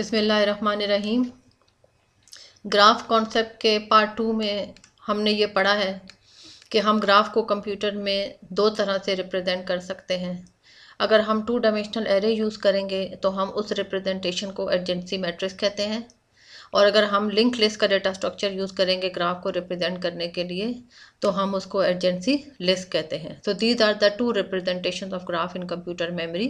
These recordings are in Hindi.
बिसमीम ग्राफ कॉन्सेप्ट के पार्ट टू में हमने ये पढ़ा है कि हम ग्राफ को कंप्यूटर में दो तरह से रिप्रेजेंट कर सकते हैं अगर हम टू डायमेंशनल एरे यूज़ करेंगे तो हम उस रिप्रेजेंटेशन को एजेंसी मैट्रिक्स कहते हैं और अगर हम लिंक लिस्ट का डेटा स्ट्रक्चर यूज़ करेंगे ग्राफ को रिप्रेजेंट करने के लिए तो हम उसको एडजेंसी लिस्ट कहते हैं so these are the two representation of graph in computer memory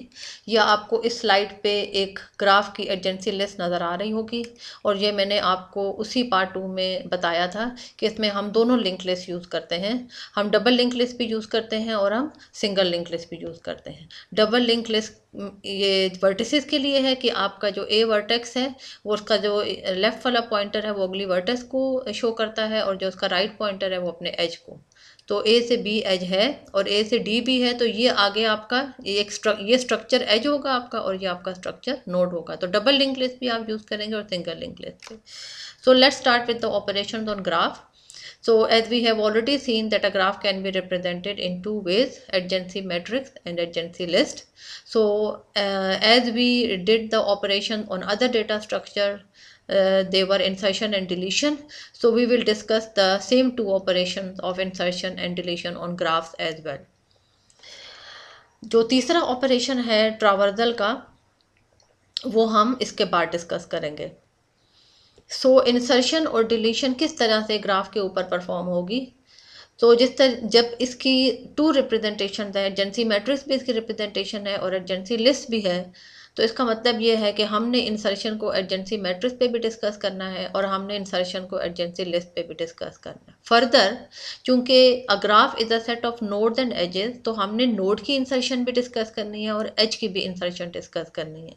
या आपको इस स्लाइड पे एक ग्राफ की एडजेंसी लिस्ट नज़र आ रही होगी और ये मैंने आपको उसी पार्ट टू में बताया था कि इसमें हम दोनों लिंक लिस्ट यूज़ करते हैं हम डबल लिंक लिस्ट भी यूज़ करते हैं और हम सिंगल लिंक लिस्ट भी यूज़ करते हैं डबल लिंक लिस्ट ये वर्टिस के लिए है कि आपका जो ए वर्टेक्स है वो उसका जो लेफ्ट लेफ़्ट वाला पॉइंटर है वो अगली वर्टेक्स को शो करता है और जो उसका राइट पॉइंटर है वो अपने एज को तो ए से बी एज है और ए से डी भी है तो ये आगे आपका ये एक स्ट्रक, ये स्ट्रक्चर एज होगा आपका और ये आपका स्ट्रक्चर नोड होगा तो डबल लिंक लिस्ट भी आप यूज़ करेंगे और सिंगल लिंक लिस्ट भी so let's start with the operation on graph So as we have already seen that a graph can be represented in two ways, adjacency matrix and adjacency list. So uh, as we did the operation on other data structure, uh, they were insertion and deletion. So we will discuss the same two operations of insertion and deletion on graphs as well. जो तीसरा ऑपरेशन है ट्रावर्जल का वो हम इसके बाद डिस्कस करेंगे सो इंसर्शन और डिलीशन किस तरह से ग्राफ के ऊपर परफॉर्म होगी तो जिस तरह जब इसकी टू रिप्रेजेंटेशन है एजेंसी मैट्रिक्स भी इसकी रिप्रेजेंटेशन है और एजेंसी लिस्ट भी है तो इसका मतलब यह है कि हमने इंसर्शन को एजेंसी मैट्रिक्स पे भी डिस्कस करना है और हमने इंसर्शन को एजेंसी लिस्ट पे भी डिस्कस करना है फर्दर चूंकि a graph is a set of node and edges तो हमने नोड की इंसर्शन भी डिस्कस करनी है और एज की भी इंसर्शन डिस्कस करनी है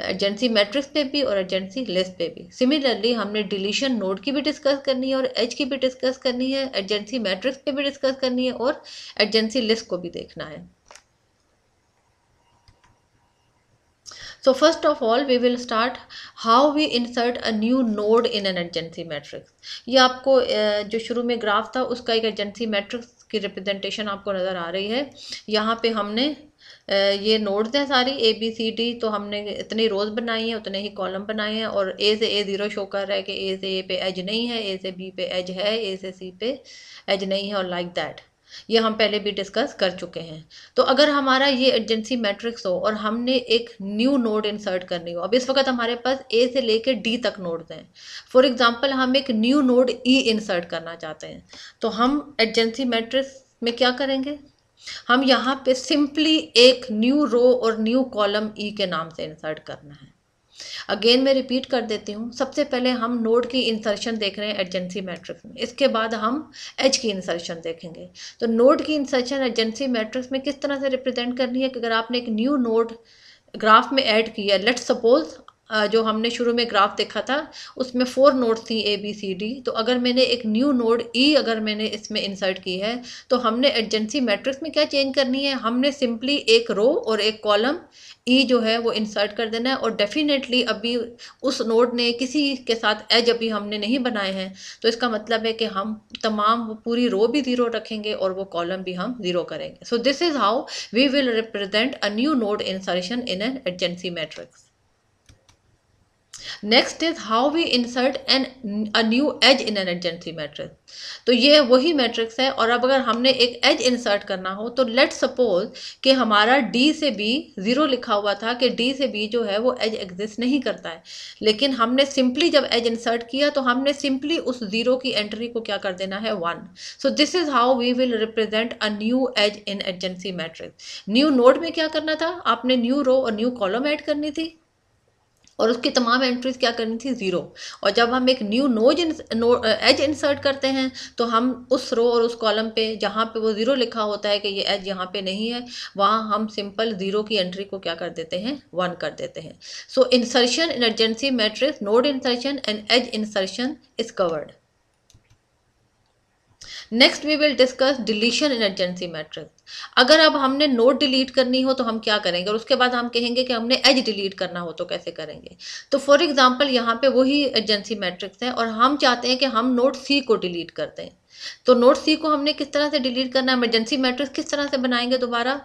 एजेंसी मैट्रिक्स पे भी और एजेंसी लिस्ट पे भी सिमिलरली हमने डिलीशन नोड की भी डिस्कस करनी है और एज की भी डिस्कस करनी है एजेंसी मैट्रिक्स पे भी डिस्कस करनी है और एजेंसी लिस्ट को भी देखना है so first of all we will start how we insert a new node in an adjacency matrix ये आपको जो शुरू में ग्राफ था उसका एक एजेंसी मैट्रिक्स की रिप्रेजेंटेशन आपको नज़र आ रही है यहाँ पे हमने ये नोट्स हैं सारी ए बी सी डी तो हमने इतनी रोज़ बनाई है उतने ही कॉलम बनाए हैं और ए से ए ज़ीरो शो कर रहा है कि ए से ए पे एज नहीं है ए से बी पे एज है ए से सी पे एज नहीं है और लाइक like दैट ये हम पहले भी डिस्कस कर चुके हैं तो अगर हमारा ये एजेंसी मैट्रिक्स हो और हमने एक न्यू नोड इंसर्ट करनी हो अब इस वक्त हमारे पास ए से लेके डी तक नोड्स हैं फॉर एग्जांपल हम एक न्यू नोड ई इंसर्ट करना चाहते हैं तो हम एजेंसी मैट्रिक्स में क्या करेंगे हम यहाँ पे सिंपली एक न्यू रो और न्यू कॉलम ई के नाम से इंसर्ट करना है अगेन मैं रिपीट कर देती हूँ सबसे पहले हम नोड की इंसर्शन देख रहे हैं एजेंसी मैट्रिक्स में इसके बाद हम एच की इंसर्शन देखेंगे तो नोड की इंसर्शन एजेंसी मैट्रिक्स में किस तरह से रिप्रेजेंट करनी है कि अगर आपने एक न्यू नोड ग्राफ में ऐड किया लेट सपोज जो हमने शुरू में ग्राफ देखा था उसमें फोर नोड थी ए बी सी डी तो अगर मैंने एक न्यू नोड ई e अगर मैंने इसमें इंसर्ट की है तो हमने एडजेंसी मैट्रिक्स में क्या चेंज करनी है हमने सिंपली एक रो और एक कॉलम ई e जो है वो इंसर्ट कर देना है और डेफिनेटली अभी उस नोड ने किसी के साथ एज अभी हमने नहीं बनाए हैं तो इसका मतलब है कि हम तमाम वो पूरी रो भी ज़ीरो रखेंगे और वो कॉलम भी हम ज़ीरो करेंगे so this is how we will represent a new node insertion in an adjacency matrix next is how we insert an a new edge in an adjacency matrix तो ये वही मैट्रिक्स है और अब अगर हमने एक एज इंसर्ट करना हो तो लेट सपोज कि हमारा डी से बी ज़ीरो लिखा हुआ था कि डी से बी जो है वो एज एग्जिस्ट नहीं करता है लेकिन हमने सिंपली जब एज इंसर्ट किया तो हमने सिंपली उस ज़ीरो की एंट्री को क्या कर देना है one so this is how we will represent a new edge in adjacency matrix new node में क्या करना था आपने न्यू रो और न्यू कॉलम ऐड करनी थी और उसकी तमाम एंट्रीज क्या करनी थी ज़ीरो और जब हम एक new node no, edge insert करते हैं तो हम उस रो और उस कॉलम पे जहाँ पे वो ज़ीरो लिखा होता है कि ये एज यहाँ पे नहीं है वहाँ हम सिंपल ज़ीरो की एंट्री को क्या कर देते हैं वन कर देते हैं so insertion adjacency matrix node insertion and edge insertion is covered next we will discuss deletion adjacency matrix अगर अब हमने नोट डिलीट करनी हो तो हम क्या करेंगे और उसके बाद हम कहेंगे कि हमने एज डिलीट करना हो तो कैसे करेंगे तो फॉर एग्जाम्पल यहाँ पे वही एजेंसी मैट्रिक्स हैं और हम चाहते हैं कि हम नोट सी को डिलीट कर दें तो नोट सी को हमने किस तरह से डिलीट करना है इमरजेंसी मैट्रिक्स किस तरह से बनाएंगे दोबारा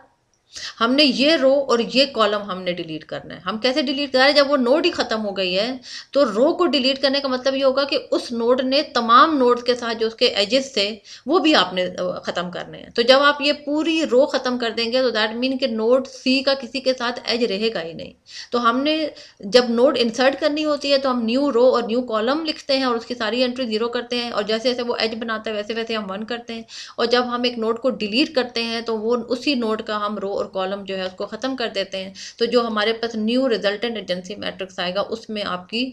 हमने ये रो और ये कॉलम हमने डिलीट करना है हम कैसे डिलीट कर रहे हैं जब वो नोड ही ख़त्म हो गई है तो रो को डिलीट करने का मतलब ये होगा कि उस नोड ने तमाम नोड के साथ जो उसके एजेस थे वो भी आपने ख़त्म करने हैं तो जब आप ये पूरी रो ख़त्म कर देंगे तो दैट मीन कि नोड सी का किसी के साथ एज रहेगा ही नहीं तो हमने जब नोड इंसर्ट करनी होती है तो हम न्यू रो और न्यू कॉलम लिखते हैं और उसकी सारी एंट्री ज़ीरो करते हैं और जैसे जैसे वो एज बनाता है वैसे वैसे हम वन करते हैं और जब हम एक नोड को डिलीट करते हैं तो वो उसी नोड का हम रो और कॉलम जो है उसको ख़त्म कर देते हैं तो जो हमारे पास न्यू रिजल्टेंट एजेंसी मैट्रिक्स आएगा उसमें आपकी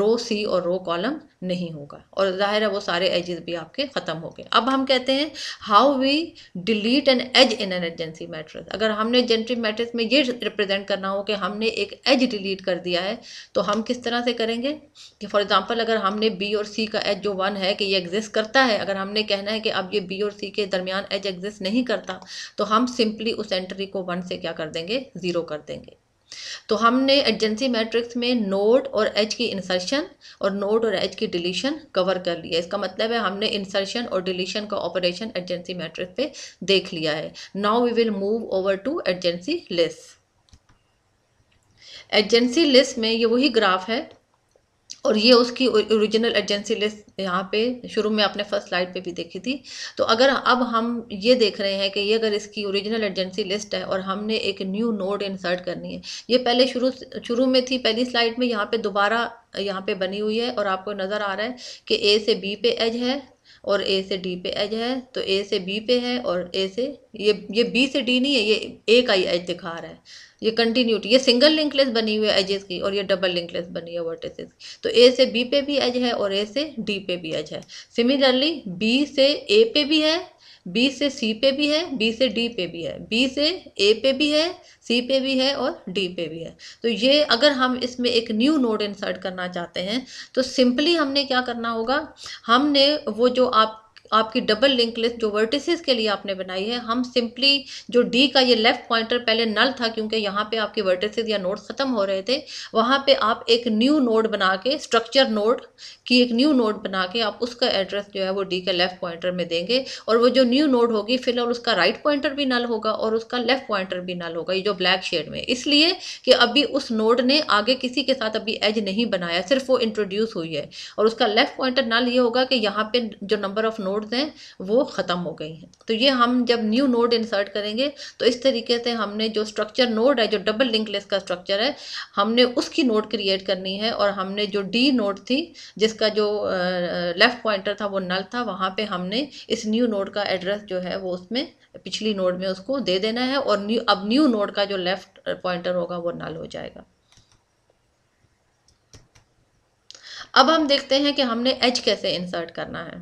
रो सी और रो कॉलम नहीं होगा और ज़ाहिर है वो सारे एजेस भी आपके ख़त्म हो गए अब हम कहते हैं how we delete an edge in an adjacency matrix अगर हमने जेंट्री मैट्रिक्स में ये रिप्रेजेंट करना हो कि हमने एक एज डिलीट कर दिया है तो हम किस तरह से करेंगे कि फॉर एग्ज़ाम्पल अगर हमने बी और सी का एज जो वन है कि ये एग्जिस्ट करता है अगर हमने कहना है कि अब ये बी और सी के दरमियान एज एग्जिस्ट नहीं करता तो हम सिंपली उस एंट्री को वन से क्या कर देंगे ज़ीरो कर देंगे तो हमने एडजेंसी मैट्रिक्स में नोड और एच की इंसर्शन और नोड और एच की डिलीशन कवर कर लिया है इसका मतलब है हमने इंसर्शन और डिलीशन का ऑपरेशन एडजेंसी मैट्रिक्स पे देख लिया है now we will move over to adjacency list adjacency list में ये वही ग्राफ है और ये उसकी ओरिजिनल एजेंसी लिस्ट यहाँ पे शुरू में आपने फर्स्ट स्लाइड पे भी देखी थी तो अगर अब हम ये देख रहे हैं कि ये अगर इसकी ओरिजिनल एजेंसी लिस्ट है और हमने एक न्यू नोड इंसर्ट करनी है ये पहले शुरू शुरू में थी पहली स्लाइड में यहाँ पे दोबारा यहाँ पे बनी हुई है और आपको नज़र आ रहा है कि ए से बी पे एज है और ए से डी पे एज है तो ए से बी पे है और ए से ये ये बी से डी नहीं है ये ए का ही एज दिखा रहा है ये कंटिन्यूटी ये सिंगल लिंक बनी हुई है एजेस की और ये डबल लिंक लिस्ट बनी है वर्टिसेस की तो ए से बी पे भी एज है और ए से डी पे भी एज है सिमिलरली बी से ए पे भी है बी से सी पे भी है बी से डी पे भी है बी से ए पे भी है सी पे भी है और डी पे भी है तो ये अगर हम इसमें एक न्यू नोड इंसर्ट करना चाहते हैं तो सिंपली हमने क्या करना होगा हमने वो जो आप आपकी डबल लिंक लिस्ट जो वर्टिसेस के लिए आपने बनाई है हम सिंपली जो डी का ये लेफ्ट पॉइंटर पहले नल था क्योंकि यहाँ पे आपके वर्टिसेस या नोड ख़त्म हो रहे थे वहाँ पे आप एक न्यू नोड बना के स्ट्रक्चर नोड की एक न्यू नोड बना के आप उसका एड्रेस जो है वो डी के लेफ्ट पॉइंटर में देंगे और वो जो न्यू नोड होगी फिलहाल उसका राइट पॉइंटर भी नल होगा और उसका लेफ्ट पॉइंटर भी नल होगा ये जो ब्लैक शेड में इसलिए कि अभी उस नोड ने आगे किसी के साथ अभी एज नहीं बनाया सिर्फ वो इंट्रोड्यूस हुई है और उसका लेफ्ट पॉइंटर नल ये होगा कि यहाँ पे जो नंबर ऑफ नोड नोड्स हैं वो ख़त्म हो गई हैं तो ये हम जब न्यू नोड इंसर्ट करेंगे तो इस तरीके से हमने जो स्ट्रक्चर नोड है जो डबल लिंक लिस्ट का स्ट्रक्चर है हमने उसकी नोड क्रिएट करनी है और हमने जो डी नोड थी जिसका जो लेफ़्ट पॉइंटर था वो नल था वहाँ पर हमने इस न्यू नोड का एड्रेस जो है वो उसमें पिछली नोड में उसको दे देना है और न्यू अब न्यू नोड का जो लेफ़्ट पॉइंटर होगा वो नल हो जाएगा अब हम देखते हैं कि हमने एच कैसे इंसर्ट करना है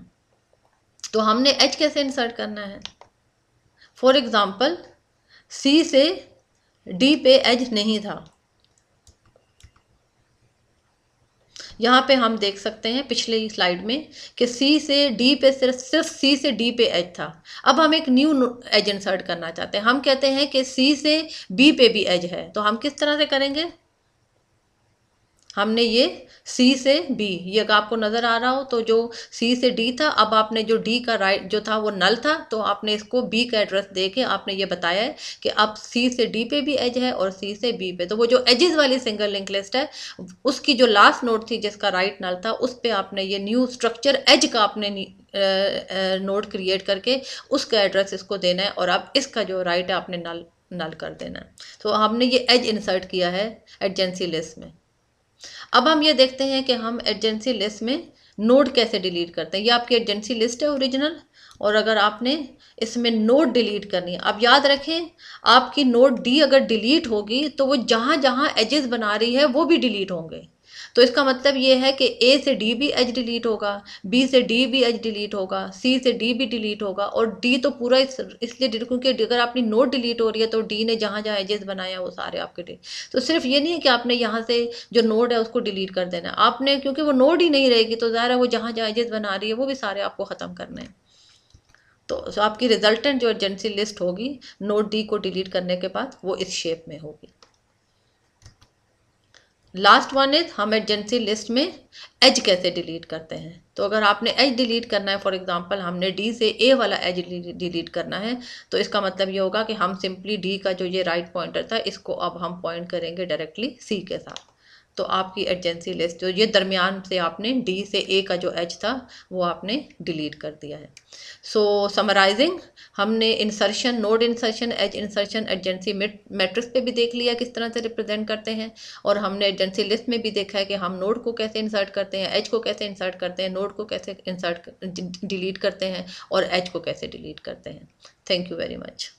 तो हमने एच कैसे इंसर्ट करना है फॉर एग्ज़ाम्पल सी से डी पे एज नहीं था यहाँ पे हम देख सकते हैं पिछले स्लाइड में कि सी से डी पे सिर्फ सिर्फ सी से डी पे एज था अब हम एक न्यू एज इंसर्ट करना चाहते हैं हम कहते हैं कि सी से बी पे भी एज है तो हम किस तरह से करेंगे हमने ये सी से बी ये अगर आपको नज़र आ रहा हो तो जो सी से डी था अब आपने जो डी का राइट जो था वो नल था तो आपने इसको बी का एड्रेस दे के आपने ये बताया है कि अब सी से डी पे भी एज है और सी से बी पे तो वो जो एजेस वाली सिंगल लिंक लिस्ट है उसकी जो लास्ट नोट थी जिसका राइट नल था उस पर आपने ये न्यू स्ट्रक्चर एज का आपने नोट क्रिएट करके उसका एड्रेस इसको देना है और अब इसका जो राइट है आपने नल नल कर देना है तो हमने ये एज इंसर्ट किया है एडजेंसी लिस्ट में अब हम ये देखते हैं कि हम एजेंसी लिस्ट में नोड कैसे डिलीट करते हैं ये आपकी एजेंसी लिस्ट है ओरिजिनल और अगर आपने इसमें नोड डिलीट करनी है अब याद रखें आपकी नोड डी अगर डिलीट होगी तो वो जहाँ जहाँ एजेस बना रही है वो भी डिलीट होंगे तो इसका मतलब ये है कि ए से डी भी एज डिलीट होगा बी से डी भी एज डिलीट होगा सी से डी भी डिलीट होगा और डी तो पूरा इस, इसलिए क्योंकि अगर आपकी नोट डिलीट हो रही है तो डी ने जहाँ जहाँ एजेस बनाया वो सारे आपके डिलीट तो सिर्फ ये नहीं है कि आपने यहाँ से जो नोट है उसको डिलीट कर देना आपने क्योंकि वो नोट ही नहीं रहेगी तो ज़ाहिर है वो जहाँ जहाँ एजेस बना रही है वो भी सारे आपको ख़त्म करने हैं तो आपकी रिजल्टेंट जो एजेंसी लिस्ट होगी नोट डी को डिलीट करने के बाद वो इस शेप में होगी लास्ट वन इज हम एजेंसी लिस्ट में एज कैसे डिलीट करते हैं तो अगर आपने एज डिलीट करना है फॉर एग्जांपल हमने डी से ए वाला एज डिलीट करना है तो इसका मतलब ये होगा कि हम सिंपली डी का जो ये राइट पॉइंटर था इसको अब हम पॉइंट करेंगे डायरेक्टली सी के साथ तो आपकी एजेंसी लिस्ट जो ये दरमियान से आपने डी से ए का जो एच था वो आपने डिलीट कर दिया है सो समराइजिंग हमने insertion node insertion edge insertion adjacency matrix पे भी देख लिया किस तरह से रिप्रेजेंट करते हैं और हमने एजेंसी लिस्ट में भी देखा है कि हम नोड को कैसे इंसर्ट करते हैं एज को कैसे इंसर्ट करते हैं नोड को कैसे इंसर्ट डिलीट करते हैं और एज को कैसे डिलीट करते हैं थैंक यू वेरी मच